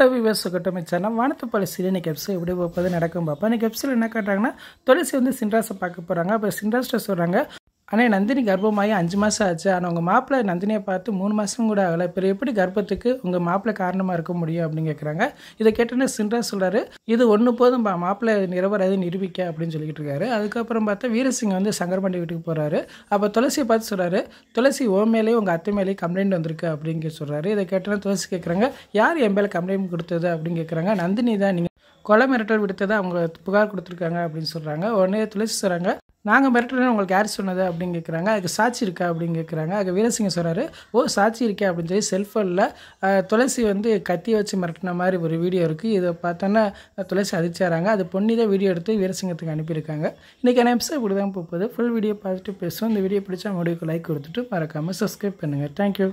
hello viewers கட்டமை வானத்து பாலிசியில் இன்றைக்கி எப்ஸை எப்படி பார்ப்பது நடக்கும் பார்ப்போம் இன்றைக்கி கெப்சில் என்ன காட்டுறாங்கன்னா துளசி வந்து சின்ராஸை பார்க்க போகிறாங்க அப்போ சின்ராஸ்ட்டை சொல்கிறாங்க ஆனால் நந்தினி கர்ப்பமாகி அஞ்சு மாதம் ஆச்சு ஆனால் உங்கள் மாப்பிள்ளை நந்தினியை பார்த்து மூணு மாதம் கூட ஆகலை இப்போ எப்படி கர்ப்பத்துக்கு உங்கள் மாப்பிள்ளை காரணமாக இருக்க முடியும் அப்படின்னு கேட்குறாங்க இதை கேட்டோன்னே சின்ரா சொல்கிறாரு இது ஒன்று போதும் மாப்பிள்ளை நிரவராது நிரூபிக்க அப்படின்னு சொல்லிக்கிட்டு இருக்காரு அதுக்கப்புறம் பார்த்தா வீரசிங் வந்து சங்கரபாண்டி வீட்டுக்கு போகிறாரு அப்போ துளசியை பார்த்து சொல்கிறாரு துளசி ஓ மேலேயும் உங்கள் அத்தை மேலேயும் கம்ப்ளைண்ட் வந்திருக்கு அப்படின்னு சொல்கிறாரு இதை கேட்டோன்னே துளசி கேட்குறாங்க யார் என் மேலே கம்ப்ளைண்ட் கொடுத்தது அப்படின்னு கேட்குறாங்க நந்தினி தான் நீங்கள் கொலை மிரட்டல் விடுத்ததை அவங்க புகார் கொடுத்துருக்காங்க அப்படின்னு சொல்கிறாங்க உடனே துளசி சொல்கிறாங்க நாங்கள் மிரட்டுறேன்னு உங்களுக்கு யார் சொன்னது அப்படின்னு கேட்குறாங்க அதுக்கு சாட்சி இருக்கா அப்படின்னு கேட்குறாங்க அதுக்கு வீரசிங்க சொல்கிறாரு ஓ சாட்சி இருக்கே அப்படின்னு சொல்லி செல்ஃபோனில் துளசி வந்து கத்தி வச்சு மிரட்டின மாதிரி ஒரு வீடியோ இருக்குது இதை பார்த்தோன்னா துளசி அதிர்ச்சாராங்க அது பொண்ணி தான் வீடியோ எடுத்து வீரசிங்கத்துக்கு அனுப்பியிருக்காங்க இன்றைக்கி நான் எபிசோட் இப்படி தான் போகுது ஃபுல் வீடியோ பார்த்துட்டு பேசுவோம் இந்த வீடியோ பிடிச்சா முடிவுக்கு லைக் கொடுத்துட்டு மறக்காமல் சப்ஸ்கிரைப் பண்ணுங்கள் தேங்க்யூ